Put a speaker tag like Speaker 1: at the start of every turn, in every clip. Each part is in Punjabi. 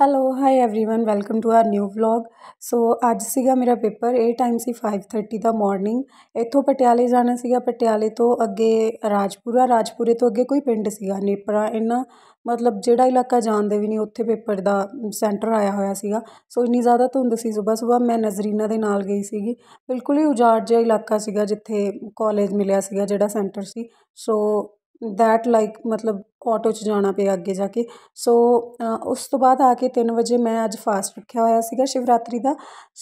Speaker 1: hello hi everyone welcome to our new vlog so ਅੱਜ ਸੀਗਾ ਮੇਰਾ ਪੇਪਰ ਇਹ ਟਾਈਮ ਸੀ 5:30 ਦਾ ਮਾਰਨਿੰਗ ਇੱਥੋਂ ਪਟਿਆਲੇ ਜਾਣਾ ਸੀਗਾ ਪਟਿਆਲੇ ਤੋਂ ਅੱਗੇ ਰਾਜਪੁਰਾ ਰਾਜਪੁਰੇ ਤੋਂ ਅੱਗੇ ਕੋਈ ਪਿੰਡ ਸੀਗਾ ਨੇਪਰਾ ਇਹਨਾਂ ਮਤਲਬ ਜਿਹੜਾ ਇਲਾਕਾ ਜਾਣਦੇ ਵੀ ਨਹੀਂ ਉੱਥੇ ਪੇਪਰ ਦਾ ਸੈਂਟਰ ਆਇਆ ਹੋਇਆ ਸੀਗਾ ਸੋ ਇੰਨੀ ਜ਼ਿਆਦਾ ਧੁੰਦ ਸੀ ਸਵੇਰ ਸਵੇਰ ਮੈਂ ਨਜ਼ਰੀਨਾ ਦੇ ਨਾਲ ਗਈ ਸੀਗੀ ਬਿਲਕੁਲ ਹੀ ਉਜਾੜ ਜਿਹਾ ਇਲਾਕਾ ਸੀਗਾ ਜਿੱਥੇ ਕਾਲਜ ਮਿਲਿਆ ਸੀਗਾ ਜਿਹੜਾ ਸੈਂਟਰ ਸੀ ਸੋ ਦੈਟ ਲਾਈਕ ਮਤਲਬ ਆਟੋ 'ਚ ਜਾਣਾ ਪਿਆ ਅੱਗੇ ਜਾ ਕੇ ਸੋ ਉਸ ਤੋਂ ਬਾਅਦ ਆ ਕੇ 3 ਵਜੇ ਮੈਂ ਅੱਜ ਫਾਸਟ ਰੱਖਿਆ ਹੋਇਆ ਸੀਗਾ ਸ਼ਿਵਰਾਤਰੀ ਦਾ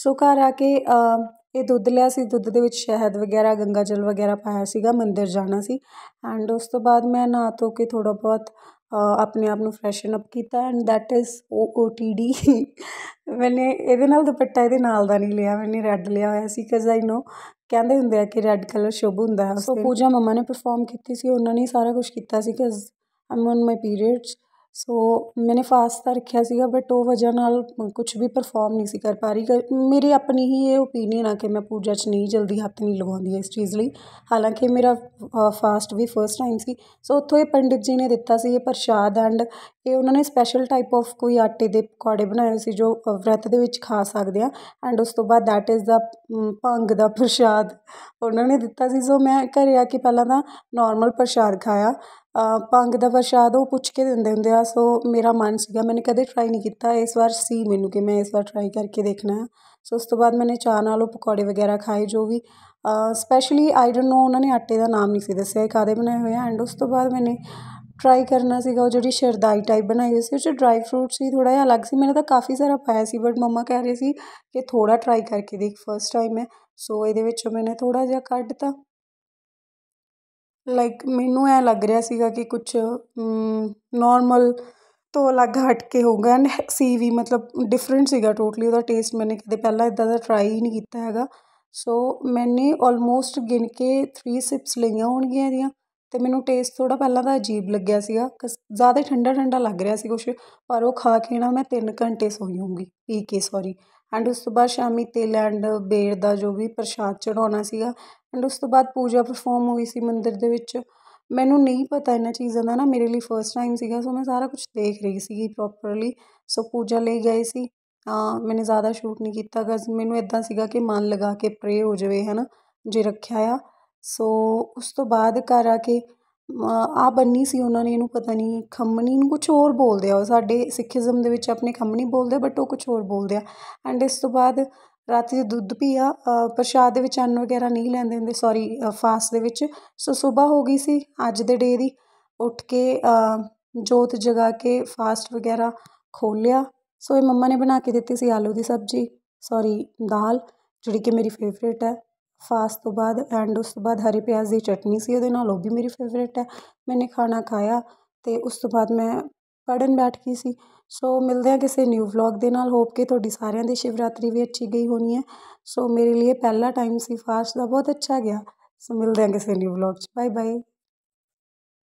Speaker 1: ਸੋ ਘਰ ਆ ਕੇ ਇਹ ਦੁੱਧ ਲਿਆ ਸੀ ਦੁੱਧ ਦੇ ਵਿੱਚ ਸ਼ਹਿਦ ਵਗੈਰਾ ਗੰਗਾ ਜਲ ਵਗੈਰਾ ਪਾਇਆ ਸੀਗਾ ਮੰਦਿਰ ਜਾਣਾ ਸੀ ਐਂਡ ਉਸ ਤੋਂ ਬਾਅਦ ਮੈਂ ਨਹਾ ਧੋ ਕੇ ਥੋੜਾ ਬਹੁਤ ਆਪਣੇ ਆਪ ਨੂੰ ਫਰੈਸ਼ਨ ਅਪ ਕੀਤਾ and that is O O T D ਮੈਨੇ ਇਹਦੇ ਨਾਲ ਦੁਪੱਟਾ ਇਹਦੇ ਨਾਲ ਦਾ ਨਹੀਂ ਲਿਆ ਮੈਨੇ ਰੈੱਡ ਲਿਆ ਹੋਇਆ ਸੀ ਕਜ਼ ਆਈ ਨੋ ਕਹਿੰਦੇ ਹੁੰਦੇ ਆ ਕਿ ਰੈੱਡ ਕਲਰ ਸ਼ੁਭ ਹੁੰਦਾ ਸੋ ਪੂਜਾ ਮੰਮਾ ਨੇ ਪਰਫਾਰਮ ਕੀਤੀ ਸੀ ਉਹਨਾਂ ਨੇ ਸਾਰਾ ਕੁਝ ਕੀਤਾ ਸੀ ਕਿ ਆਮ ਔਨ ਮਾਈ ਪੀਰੀਅਡਸ ਸੋ ਮੈਨੇ ਫਾਸਟਾ ਰੱਖਿਆ ਸੀਗਾ ਬਟ ਉਹ ਵਜ੍ਹਾ ਨਾਲ ਕੁਝ ਵੀ ਪਰਫਾਰਮ ਨਹੀਂ ਸੀ ਕਰ ਪਾ ਰਹੀ ਮੇਰੀ ਆਪਣੀ ਹੀ ਇਹ ਓਪੀਨੀਅਨ ਆ ਕਿ ਮੈਂ ਪੂਜਾ 'ਚ ਨਹੀਂ ਜਲਦੀ ਹੱਥ ਨਹੀਂ ਲਗਾਉਂਦੀ ਇਸ ਚੀਜ਼ ਲਈ ਹਾਲਾਂਕਿ ਮੇਰਾ ਫਾਸਟ ਵੀ ਫਰਸਟ ਟਾਈਮ ਸੀ ਸੋ ਉੱਥੋਂ ਇਹ ਪੰਡਿਤ ਜੀ ਨੇ ਦਿੱਤਾ ਸੀ ਇਹ ਪ੍ਰਸ਼ਾਦ ਐਂਡ ਇਹ ਉਹਨਾਂ ਨੇ ਸਪੈਸ਼ਲ ਟਾਈਪ ਆਫ ਕੋਈ ਆਟੇ ਦੇ ਪਕੌੜੇ ਬਣਾਏ ਸੀ ਜੋ ਵਰਤ ਦੇ ਵਿੱਚ ਖਾ ਸਕਦੇ ਆ ਐਂਡ ਉਸ ਤੋਂ ਬਾਅਦ ਦੈਟ ਇਜ਼ ਦਾ ਭੰਗ ਦਾ ਪ੍ਰਸ਼ਾਦ ਉਹਨਾਂ ਨੇ ਦਿੱਤਾ ਸੀ ਸੋ ਮੈਂ ਘਰੇ ਆ ਕੇ ਪਹਿਲਾਂ ਤਾਂ ਨਾਰਮਲ ਪ੍ਰਸ਼ਾਦ ਖਾਇਆ ਭੰਗ ਦਾ ਪ੍ਰਸ਼ਾਦ ਉਹ ਪੁੱਛ ਕੇ ਦਿੰਦੇ ਹੁੰਦੇ ਆ ਸੋ ਮੇਰਾ ਮਨ ਸੀਗਾ ਮੈਨੇ ਕਦੇ ਟਰਾਈ ਨਹੀਂ ਕੀਤਾ ਇਸ ਵਾਰ ਸੀ ਮੈਨੂੰ ਕਿ ਮੈਂ ਇਸ ਵਾਰ ਟਰਾਈ ਕਰਕੇ ਦੇਖਣਾ ਸੋ ਉਸ ਤੋਂ ਬਾਅਦ ਮੈਨੇ ਚਾਹ ਨਾਲ ਉਹ ਪਕੌੜੇ ਵਗੈਰਾ ਖਾਏ ਜੋ ਵੀ ਸਪੈਸ਼ਲੀ ਆਈ ਡੋਨਟ ਨੋ ਉਹਨਾਂ ਨੇ ਆਟੇ ਦਾ ਨਾਮ ਨਹੀਂ ਸੀ ਦੱਸਿਆ ਕਾਦੇ ਬਣਾਏ ਹੋਏ ਆ ਐਂਡ ਉਸ ਤੋਂ ਬਾਅਦ ਮੈਨੇ ਟਰਾਈ ਕਰਨਾ ਸੀਗਾ ਉਹ ਜਿਹੜੀ ਸ਼ਰਦਾਈ ਟਾਈਪ ਬਣਾਈ ਹੋਈ ਸੀ ਉਹ 'ਚ ਡਰਾਈ ਫਰੂਟ ਸੀ ਥੋੜਾ ਜਿਹਾ ਅਲੱਗ ਸੀ ਮੈਨੇ ਤਾਂ ਕਾਫੀ ਸਾਰਾ ਪਾਇਆ ਸੀ ਬਟ ਮਮਾ ਕਹਿ ਰਹੀ ਸੀ ਕਿ ਥੋੜਾ ਟਰਾਈ ਕਰਕੇ ਦੇਖ ਫਸਟ ਟਾਈਮ ਹੈ ਸੋ ਇਹਦੇ ਵਿੱਚੋਂ ਮੈਨੇ ਥੋੜਾ ਜਿਹਾ ਕੱਢਤਾ ਲਾਈਕ ਮੈਨੂੰ ਐ ਲੱਗ ਰਿਹਾ ਸੀਗਾ ਕਿ ਕੁਝ ਨੋਰਮਲ ਤੋਂ ਅਲੱਗ ਹਟ ਕੇ ਹੋਊਗਾ ਸੀ ਵੀ ਮਤਲਬ ਡਿਫਰੈਂਟ ਸੀਗਾ ਟੋਟਲੀ ਉਹਦਾ ਟੇਸਟ ਮੈਨੇ ਕਦੇ ਪਹਿਲਾਂ ਇਦਾਂ ਦਾ ਟਰਾਈ ਹੀ ਨਹੀਂ ਕੀਤਾ ਹੈਗਾ ਸੋ ਮੈਨੇ ਆਲਮੋਸਟ ਗਿਣ ਕੇ 3 ਸਿਪਸ ਲਈਆਂ ਹੋਣਗੀਆਂ ਇਹਦੀਆਂ ਤੇ ਮੈਨੂੰ ਟੇਸਟ ਥੋੜਾ ਪਹਿਲਾਂ ਤਾਂ ਅਜੀਬ ਲੱਗਿਆ ਸੀਗਾ ਜ਼ਿਆਦਾ ਠੰਡਾ ਠੰਡਾ ਲੱਗ ਰਿਹਾ ਸੀ ਕੁਛ ਪਰ ਉਹ ਖਾ ਕੇ ਨਾ ਮੈਂ 3 ਘੰਟੇ ਸੋਈ ਹੋਊਂਗੀ ਪੀ ਕੇ ਸੌਰੀ ਐਂਡ ਉਸ ਤੋਂ ਬਾਅਦ ਸ਼ਾਮੀ ਤੇਲ ਐਂਡ ਬੇਰ ਦਾ ਜੋ ਵੀ ਪ੍ਰਸ਼ਾਦ ਚੜਾਉਣਾ ਸੀਗਾ ਐਂਡ ਉਸ ਤੋਂ ਬਾਅਦ ਪੂਜਾ ਪਰਫਾਰਮ ਹੋਈ ਸੀ ਮੰਦਿਰ ਦੇ ਵਿੱਚ ਮੈਨੂੰ ਨਹੀਂ ਪਤਾ ਇਹਨਾਂ ਚੀਜ਼ਾਂ ਦਾ ਨਾ ਮੇਰੇ ਲਈ ਫਸਟ ਟਾਈਮ ਸੀਗਾ ਸੋ ਮੈਂ ਸਾਰਾ ਕੁਝ ਦੇਖ ਰਹੀ ਸੀਗੀ ਪ੍ਰੋਪਰਲੀ ਸੋ ਪੂਜਾ ਲਈ ਗਏ ਸੀ ਆ ਮੈਨੇ ਜ਼ਿਆਦਾ ਸ਼ੂਟ ਨਹੀਂ ਕੀਤਾ ਬਿਕਾਜ਼ ਮੈਨੂੰ ਇਦਾਂ ਸੀਗਾ ਕਿ ਮਨ ਲਗਾ ਕੇ ਪ੍ਰੇ ਹੋ ਜਾਵੇ ਹਨ ਜੇ ਰੱਖਿਆ ਆ ਸੋ ਉਸ ਤੋਂ ਬਾਅਦ ਘਰ ਆ ਕੇ ਆ ਬੰਨੀ ਸੀ ਉਹਨਾਂ ਨੇ ਇਹਨੂੰ ਪਤਾ ਨਹੀਂ ਖੰਮਣੀ ਨੂੰ ਕੁਝ ਹੋਰ ਬੋਲਦੇ ਆ ਸਾਡੇ ਸਿੱਖੀਜ਼ਮ ਦੇ ਵਿੱਚ ਆਪਣੇ ਖੰਮਣੀ ਬੋਲਦੇ ਬਟ ਉਹ ਕੁਝ ਹੋਰ ਬੋਲਦੇ ਆ ਐਂਡ ਇਸ ਤੋਂ ਬਾਅਦ ਰਾਤੀ ਦੁੱਧ ਪੀਆ ਪ੍ਰਸ਼ਾਦ ਦੇ ਵਿੱਚ ਅੰਨ ਵਗੈਰਾ ਨਹੀਂ ਲੈਂਦੇ ਹੁੰਦੇ ਸੌਰੀ ਫਾਸਟ ਦੇ ਵਿੱਚ ਸੋ ਸਵੇਰ ਹੋ ਗਈ ਸੀ ਅੱਜ ਦੇ ਡੇ ਦੀ ਉੱਠ ਕੇ ਜੋਤ ਜਗਾ ਕੇ ਫਾਸਟ ਵਗੈਰਾ ਖੋਲਿਆ ਸੋ ਇਹ ਮੰਮਾ ਨੇ ਬਣਾ ਕੇ ਦਿੱਤੀ ਸੀ ਆਲੂ ਦੀ ਸਬਜ਼ੀ ਸੌਰੀ ਦਾਲ ਜਿਹੜੀ ਕਿ ਮੇਰੀ ਫੇਵਰੇਟ ਹੈ ਫਾਸਟ ਤੋਂ ਬਾਅਦ ਐਂਡ ਉਸ ਤੋਂ ਬਾਅਦ ਹਰੀ ਪਿਆਜ਼ ਦੀ ਚਟਨੀ ਸੀ ਉਹਦੇ ਨਾਲ ਉਹ ਵੀ ਮੇਰੀ ਫੇਵਰੇਟ ਹੈ ਮੈਨੇ ਖਾਣਾ ਖਾਇਆ ਅਤੇ ਉਸ ਤੋਂ ਬਾਅਦ ਮੈਂ ਪੜਨ ਬੈਠ ਗਈ ਸੀ ਸੋ ਮਿਲਦੇ ਹਾਂ ਕਿਸੇ ਨਿਊ ਵਲੌਗ ਦੇ ਨਾਲ ਹੋਪ ਕਿ ਤੁਹਾਡੀ ਸਾਰਿਆਂ ਦੀ ਸ਼ਿਵਰਾਤਰੀ ਵੀ ਅੱਛੀ ਗਈ ਹੋਣੀ ਹੈ ਸੋ ਮੇਰੇ ਲਈ ਪਹਿਲਾ ਟਾਈਮ ਸੀ ਫਾਸਟ ਦਾ ਬਹੁਤ ਅੱਛਾ ਗਿਆ ਸੋ ਮਿਲਦੇ ਹਾਂ ਕਿਸੇ ਨਿਊ ਵਲੌਗ 'ਚ ਬਾਏ ਬਾਏ